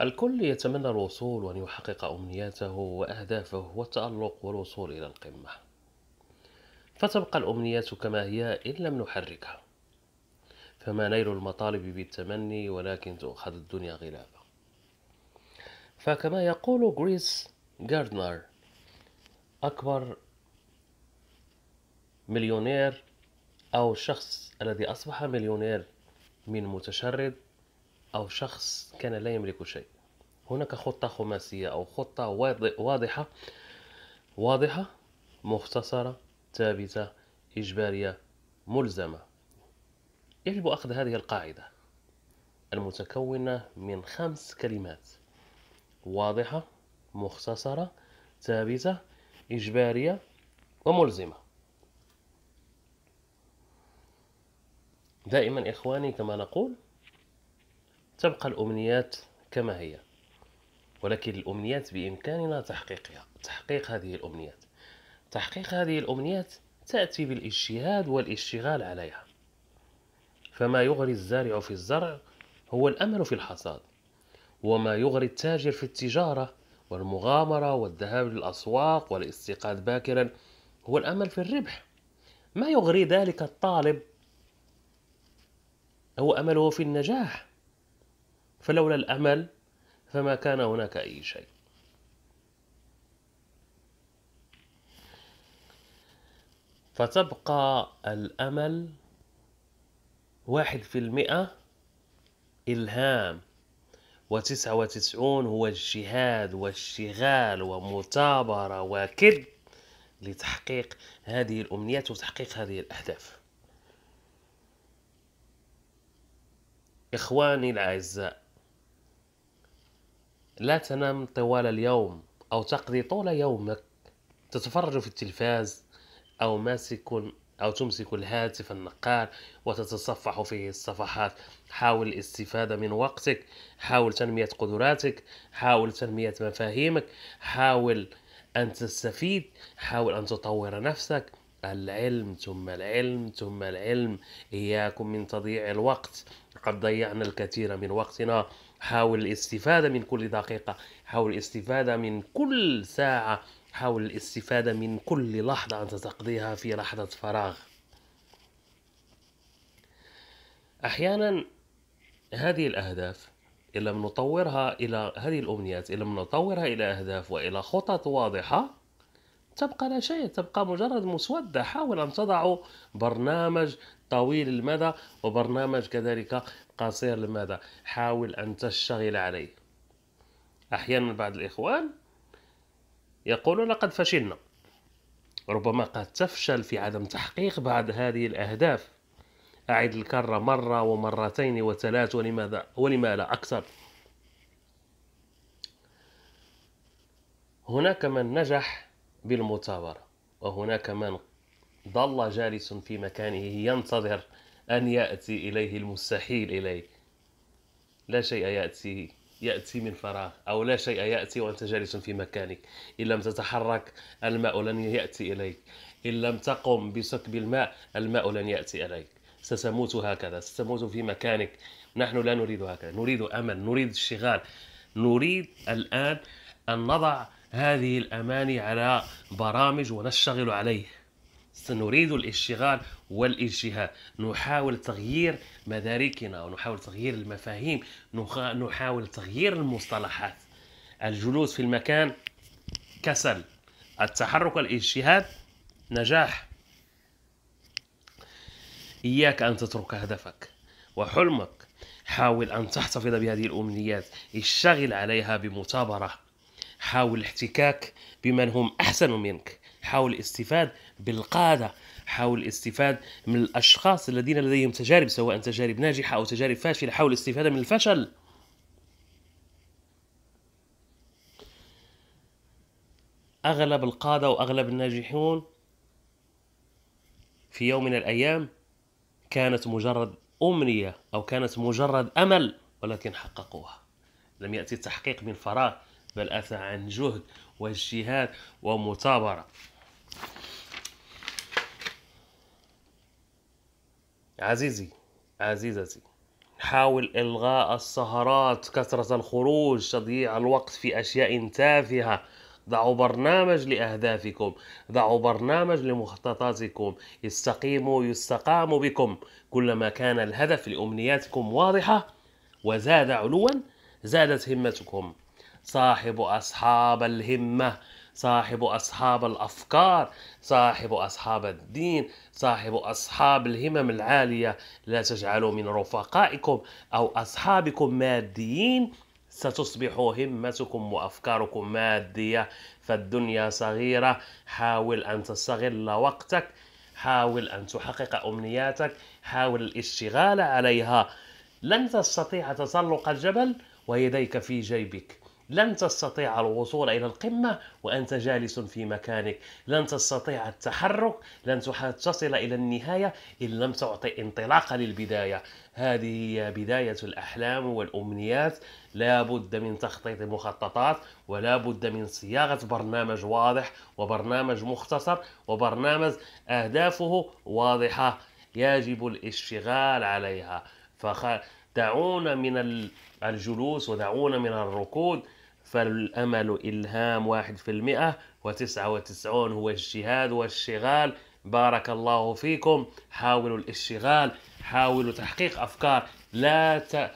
الكل يتمنى الوصول وأن يحقق أمنياته وأهدافه والتألق والوصول إلى القمة فتبقى الأمنيات كما هي إن لم نحركها فما نيل المطالب بالتمني ولكن تؤخذ الدنيا غلابة فكما يقول غريس جاردنر أكبر مليونير أو الشخص الذي أصبح مليونير من متشرد أو شخص كان لا يملك شيء هناك خطة خماسية أو خطة واضحة واضحة مختصرة ثابتة إجبارية ملزمة يجب أخذ هذه القاعدة المتكونة من خمس كلمات واضحة مختصرة ثابتة إجبارية وملزمة دائما إخواني كما نقول تبقى الأمنيات كما هي ولكن الأمنيات بإمكاننا تحقيقها تحقيق هذه الأمنيات تحقيق هذه الأمنيات تأتي بالاجتهاد والاشتغال عليها فما يغري الزارع في الزرع هو الأمل في الحصاد وما يغري التاجر في التجارة والمغامرة والذهاب للأسواق والاستيقاظ باكرا هو الأمل في الربح ما يغري ذلك الطالب هو أمله في النجاح فلولا الأمل فما كان هناك أي شيء فتبقى الأمل واحد في المئة إلهام وتسعة وتسعون هو اجتهاد واشتغال ومثابرة وكد لتحقيق هذه الأمنيات وتحقيق هذه الأهداف إخواني الأعزاء لا تنام طوال اليوم أو تقضي طول يومك تتفرج في التلفاز أو ماسك أو تمسك الهاتف النقال وتتصفح فيه الصفحات حاول الاستفادة من وقتك حاول تنمية قدراتك حاول تنمية مفاهيمك حاول أن تستفيد حاول أن تطور نفسك العلم ثم العلم ثم العلم إياكم من تضييع الوقت قد ضيعنا الكثير من وقتنا حاول الاستفادة من كل دقيقة حاول الاستفادة من كل ساعة حاول الاستفادة من كل لحظة أنت تقضيها في لحظة فراغ أحيانا هذه الأهداف إن لم نطورها إلى هذه الأمنيات إن لم نطورها إلى أهداف وإلى خطط واضحة تبقى لا شيء تبقى مجرد مسودة حاول أن تضع برنامج طويل المدى وبرنامج كذلك قصير المدى حاول أن تشتغل عليه أحيانا بعض الإخوان يقولون لقد فشلنا ربما قد تفشل في عدم تحقيق بعض هذه الأهداف أعد الكرة مرة ومرتين وثلاث ولماذا ولما لا أكثر هناك من نجح بالمثابرة وهناك من ظل جالس في مكانه ينتظر أن يأتي إليه المستحيل إليه لا شيء يأتي يأتي من فراغ أو لا شيء يأتي وأنت جالس في مكانك إن لم تتحرك الماء لن يأتي إليك إن لم تقم بسكب الماء الماء لن يأتي إليك ستموت هكذا ستموت في مكانك نحن لا نريد هكذا نريد أمل نريد الشغال نريد الآن أن نضع هذه الأماني على برامج ونشتغل عليه سنريد الاشتغال والاجتهاد نحاول تغيير مداركنا ونحاول تغيير المفاهيم نحاول تغيير المصطلحات الجلوس في المكان كسل التحرك والاجتهاد نجاح إياك أن تترك هدفك وحلمك حاول أن تحتفظ بهذه الأمنيات اشتغل عليها بمثابرة حاول الاحتكاك بمن هم أحسن منك حاول الاستفادة بالقادة حاول الاستفادة من الأشخاص الذين لديهم تجارب سواء تجارب ناجحة أو تجارب فاشلة حاول الاستفادة من الفشل أغلب القادة وأغلب الناجحون في يوم من الأيام كانت مجرد أمنية أو كانت مجرد أمل ولكن حققوها لم يأتي التحقيق من فراغ بل أتى عن جهد واجتهاد ومثابرة عزيزي عزيزتي حاول إلغاء السهرات كثرة الخروج تضييع الوقت في أشياء تافهة ضعوا برنامج لأهدافكم ضعوا برنامج لمخططاتكم يستقيموا يستقام بكم كلما كان الهدف لأمنياتكم واضحة وزاد علوا زادت همتكم صاحب أصحاب الهمة صاحب أصحاب الأفكار صاحب أصحاب الدين صاحب أصحاب الهمم العالية لا تجعلوا من رفقائكم أو أصحابكم ماديين ستصبح همتكم وأفكاركم مادية فالدنيا صغيرة حاول أن تستغل وقتك حاول أن تحقق أمنياتك حاول الاشتغال عليها لن تستطيع تسلق الجبل ويديك في جيبك لن تستطيع الوصول إلى القمة وأنت جالس في مكانك لن تستطيع التحرك لن تصل إلى النهاية إن لم تعطي انطلاقه للبداية هذه هي بداية الأحلام والأمنيات لا بد من تخطيط مخططات ولا بد من صياغة برنامج واضح وبرنامج مختصر وبرنامج أهدافه واضحة يجب الاشتغال عليها فخ... دعونا من الجلوس ودعونا من الركود فالأمل إلهام واحد في المئة وتسعة وتسعون هو الجهاد والشغال بارك الله فيكم حاولوا الاشتغال حاولوا تحقيق أفكار لا ت...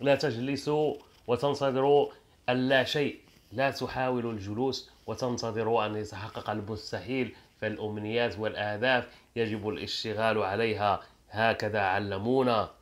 لا تجلسوا وتنتظروا اللا شيء لا تحاولوا الجلوس وتنتظروا أن يتحقق المستحيل فالأمنيات والأهداف يجب الاشتغال عليها هكذا علمونا